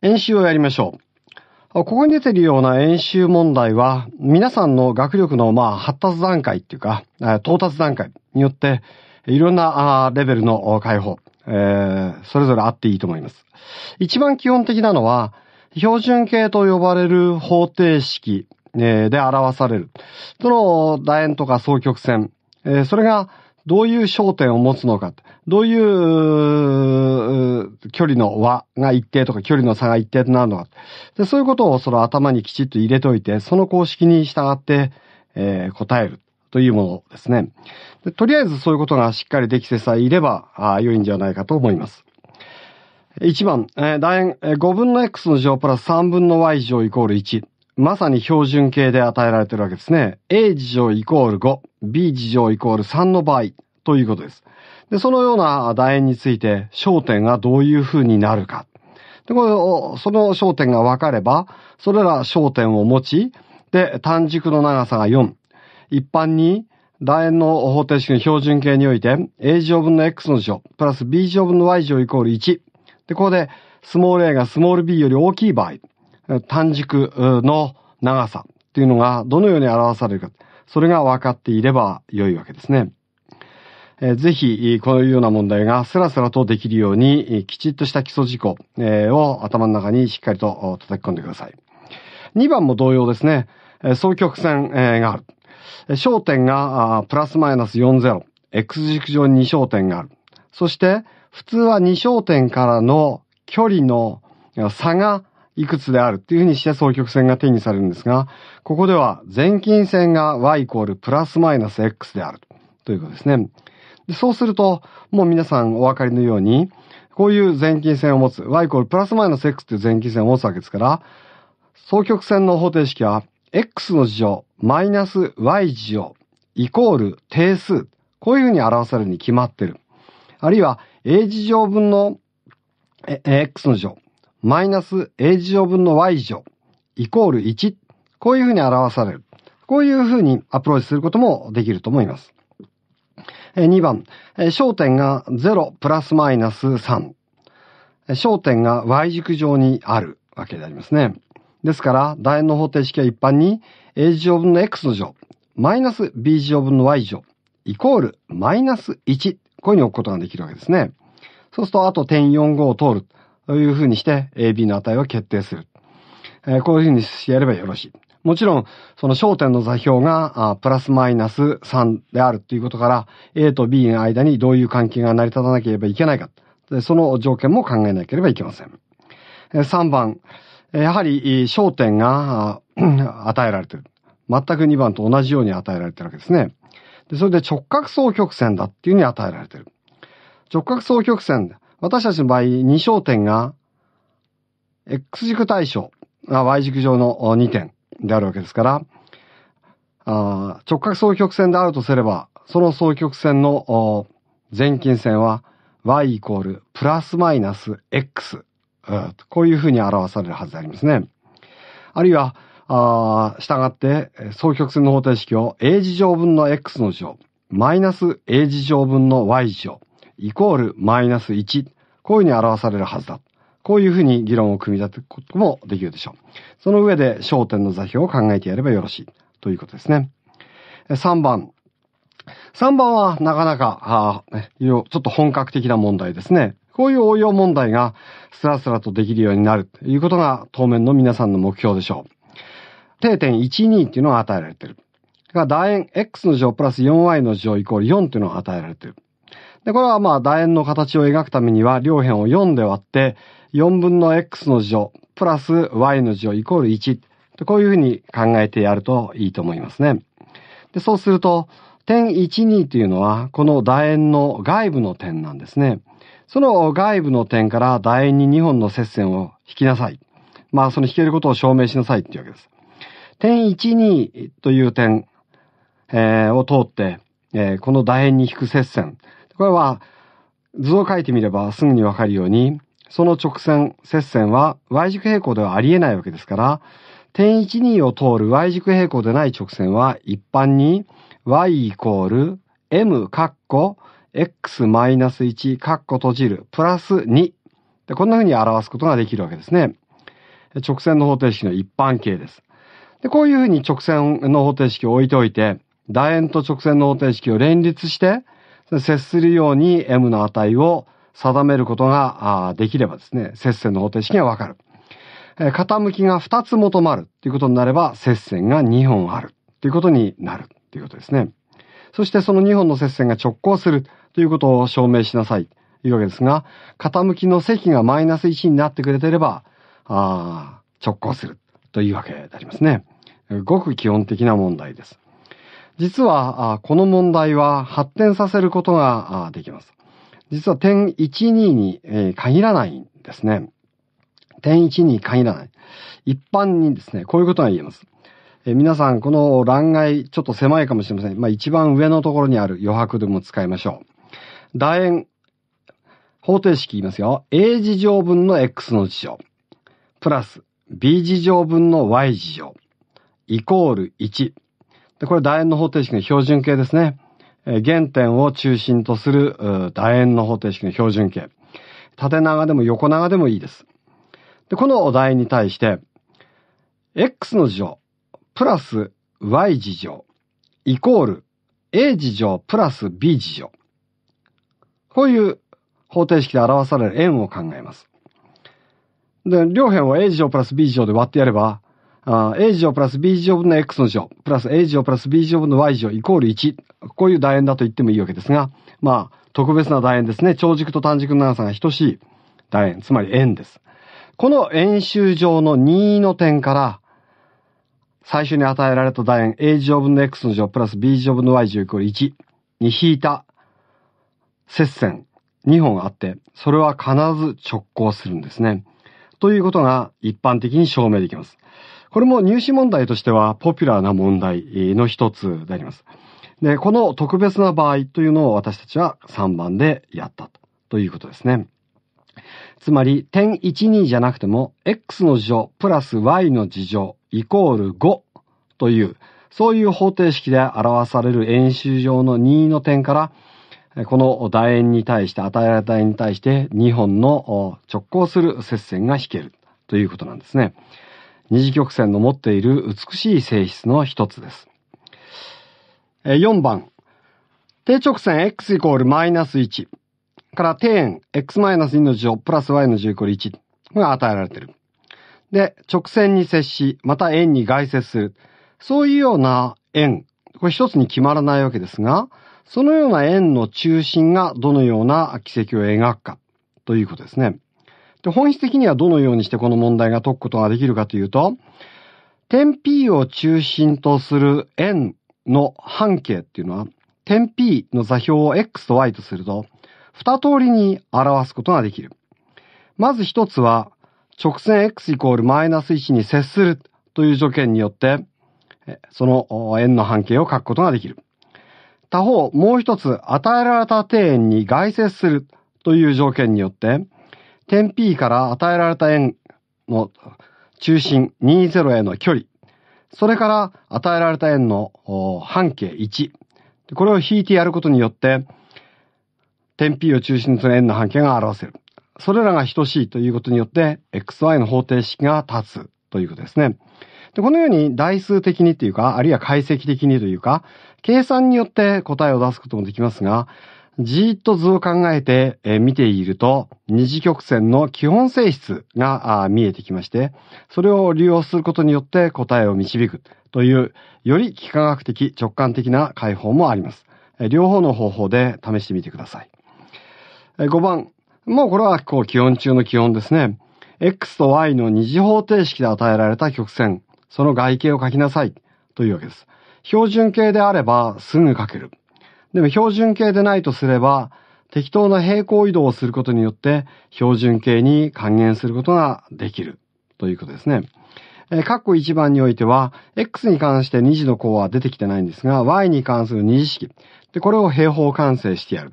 演習をやりましょう。ここに出ているような演習問題は、皆さんの学力のまあ発達段階っていうか、到達段階によって、いろんなレベルの解放、えー、それぞれあっていいと思います。一番基本的なのは、標準形と呼ばれる方程式で表される。その楕円とか双曲線、それがどういう焦点を持つのか、どういう距離の和が一定とか距離の差が一定となるのか。でそういうことをその頭にきちっと入れといて、その公式に従って、えー、答えるというものですねで。とりあえずそういうことがしっかりできてさえいればあ良いんじゃないかと思います。1番、えー、楕円、えー、5分の x の乗プラス3分の y 乗イコール1。まさに標準形で与えられているわけですね。a 乗イコール5。b 事乗イコール3の場合ということです。で、そのような楕円について焦点がどういう風になるか。で、これを、その焦点が分かれば、それら焦点を持ち、で、単軸の長さが4。一般に、楕円の方程式の標準形において、a 乗分の x の乗、プラス b 乗分の y 乗イコール1。で、ここで、スモール a がスモール b より大きい場合、単軸の長さっていうのがどのように表されるか。それが分かっていれば良いわけですね。ぜひ、このような問題がスラスラとできるように、きちっとした基礎事項を頭の中にしっかりと叩き込んでください。2番も同様ですね。双曲線がある。焦点がプラスマイナス40、X 軸上に2焦点がある。そして、普通は2焦点からの距離の差がいくつであるっていうふうにして双極線が定義されるんですが、ここでは全近線が y イコールプラスマイナス x であるということですね。そうすると、もう皆さんお分かりのように、こういう全近線を持つ、y イコールプラスマイナス x という全近線を持つわけですから、双極線の方程式は、x の事乗マイナス y 事乗イコール定数。こういうふうに表されるに決まってる。あるいは、a 事乗分の x の事乗マイナス a 字乗分の y 乗イコール1。こういうふうに表される。こういうふうにアプローチすることもできると思います。2番、焦点が0プラスマイナス3。焦点が y 軸上にあるわけでありますね。ですから、楕円の方程式は一般に a 乗分の x の乗、マイナス b 乗分の y 乗、イコールマイナス1。こういうふうに置くことができるわけですね。そうすると、あと点45を通る。というふうにして AB の値を決定する。えこういうふうにしてやればよろしい。もちろん、その焦点の座標がプラスマイナス3であるということから、A と B の間にどういう関係が成り立たなければいけないか、その条件も考えなければいけません。3番、やはり焦点が与えられている。全く2番と同じように与えられているわけですね。でそれで直角双曲線だっていうふうに与えられている。直角双曲線私たちの場合、二焦点が、X 軸対象、Y 軸上の2点であるわけですから、あ直角双曲線であるとすれば、その双曲線の前近線は y イコールプラスマイナス x。こういうふうに表されるはずでありますね。あるいは、従って、双曲線の方程式を a 字乗分の x の乗、マイナス a 字乗分の y 乗、イコールマイナス1。こういうふうに表されるはずだ。こういうふうに議論を組み立てることもできるでしょう。その上で焦点の座標を考えてやればよろしいということですね。3番。3番はなかなか、ちょっと本格的な問題ですね。こういう応用問題がスラスラとできるようになるということが当面の皆さんの目標でしょう。定点12っていうのが与えられている。ら楕円 x の乗プラス 4y の乗イコール4っていうのが与えられている。で、これはまあ、楕円の形を描くためには、両辺を4で割って、4分の x のを、プラス y のをイコール1。こういうふうに考えてやるといいと思いますね。で、そうすると、点12というのは、この楕円の外部の点なんですね。その外部の点から楕円に2本の接線を引きなさい。まあ、その引けることを証明しなさいっていうわけです。点12という点、えー、を通って、えー、この楕円に引く接線、これは図を書いてみればすぐにわかるように、その直線、接線は Y 軸平行ではありえないわけですから、点12を通る Y 軸平行でない直線は一般に Y イコール M カッコ X マイナス1カッコ閉じるプラス2こんな風に表すことができるわけですね。直線の方程式の一般形です。で、こういう風に直線の方程式を置いておいて、楕円と直線の方程式を連立して、接するように M の値を定めることができればですね、接線の方程式がわかる。傾きが2つ求まるということになれば、接線が2本あるということになるということですね。そしてその2本の接線が直行するということを証明しなさいというわけですが、傾きの積がマイナス1になってくれてれば、直行するというわけでありますね。ごく基本的な問題です。実は、この問題は発展させることができます。実は点12に限らないんですね。点1に限らない。一般にですね、こういうことが言えます。え皆さん、この欄外、ちょっと狭いかもしれません。まあ、一番上のところにある余白でも使いましょう。楕円、方程式言いますよ。A 字乗分の X の事乗。プラス B 字乗分の Y 事乗。イコール1。で、これ楕円の方程式の標準形ですね。え原点を中心とする楕円の方程式の標準形。縦長でも横長でもいいです。で、このお題に対して、x の事乗プラス y 事乗イコール a 事乗プラス b 事乗。こういう方程式で表される円を考えます。で、両辺を a 事乗プラス b 事乗で割ってやれば、あ A 乗プラス B 乗分の X の乗、プラス A 乗プラス B 乗分の Y 乗イコール1。こういう楕円だと言ってもいいわけですが、まあ、特別な楕円ですね。長軸と短軸の長さが等しい楕円、つまり円です。この円周上の任意の点から、最初に与えられた楕円 A 乗分の X の乗プラス B 乗分の Y 乗イコール1に引いた接線2本あって、それは必ず直行するんですね。ということが一般的に証明できます。これも入試問題としてはポピュラーな問題の一つであります。で、この特別な場合というのを私たちは3番でやったということですね。つまり、点12じゃなくても、x の事乗プラス y の事乗イコール5という、そういう方程式で表される演習上の任意の点から、この楕円に対して、与えられた円に対して2本の直行する接線が引けるということなんですね。二次曲線の持っている美しい性質の一つです。4番、定直線 x イコールマイナス1から底円 x マイナス2の乗プラス y の乗イコール1が与えられている。で、直線に接し、また円に外接する。そういうような円、これ一つに決まらないわけですが、そのような円の中心がどのような軌跡を描くかということですね。で、本質的にはどのようにしてこの問題が解くことができるかというと、点 P を中心とする円の半径っていうのは、点 P の座標を X と Y とすると、二通りに表すことができる。まず一つは、直線 X イコールマイナス1に接するという条件によって、その円の半径を書くことができる。他方、もう一つ、与えられた底円に外接するという条件によって、点 P から与えられた円の中心20への距離、それから与えられた円の半径1、これを引いてやることによって、点 P を中心とする円の半径が表せる。それらが等しいということによって、XY の方程式が立つということですね。でこのように代数的にというか、あるいは解析的にというか、計算によって答えを出すこともできますが、じーっと図を考えて、え見ていると、二次曲線の基本性質が見えてきまして、それを利用することによって答えを導くという、より幾何学的直感的な解放もあります。え両方の方法で試してみてください。え5番。もうこれはこう基本中の基本ですね。x と y の二次方程式で与えられた曲線、その外形を書きなさいというわけです。標準形であればすぐ書ける。でも標準形でないとすれば、適当な平行移動をすることによって、標準形に還元することができるということですね。えー、括弧1番においては、x に関して2次の項は出てきてないんですが、y に関する2次式。で、これを平方完成してやる。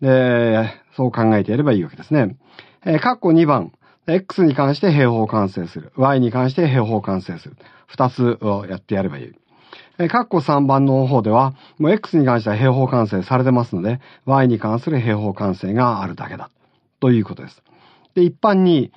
で、そう考えてやればいいわけですね。えー、括弧2番。x に関して平方完成する。y に関して平方完成する。2つをやってやればいい。えー、括弧3番の方では、もう X に関しては平方完成されてますので、Y に関する平方完成があるだけだ。ということです。で、一般に、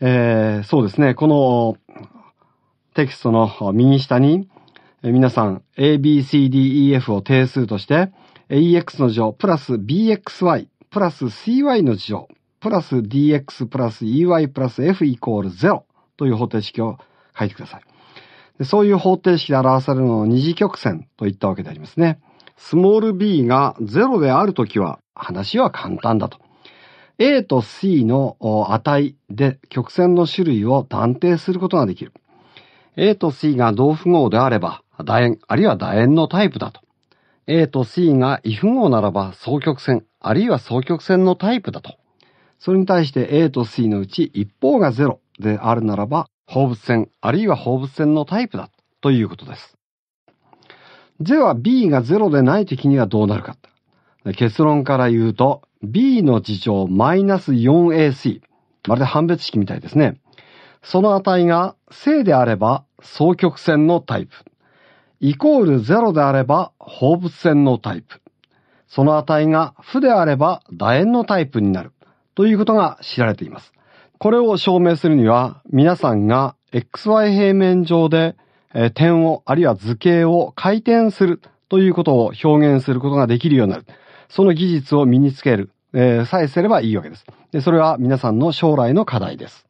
えー、そうですね、このテキストの右下に、え皆さん ABCDEF を定数として、a x の乗プラス BXY プラス CY の乗プラス DX プラス EY プラス F イコール0という方程式を書いてください。でそういう方程式で表されるのを二次曲線といったわけでありますね。スモール b が0であるときは話は簡単だと。a と c の値で曲線の種類を断定することができる。a と c が同符号であれば楕円、あるいは楕円のタイプだと。a と c が異符号ならば双曲線、あるいは双曲線のタイプだと。それに対して a と c のうち一方が0であるならば放物線、あるいは放物線のタイプだ、ということです。では B が0でない時にはどうなるか。結論から言うと、B の事情マイナス 4AC。まるで判別式みたいですね。その値が正であれば双極線のタイプ。イコール0であれば放物線のタイプ。その値が負であれば楕円のタイプになる。ということが知られています。これを証明するには、皆さんが XY 平面上で、え点を、あるいは図形を回転するということを表現することができるようになる。その技術を身につける、えー、さえすればいいわけですで。それは皆さんの将来の課題です。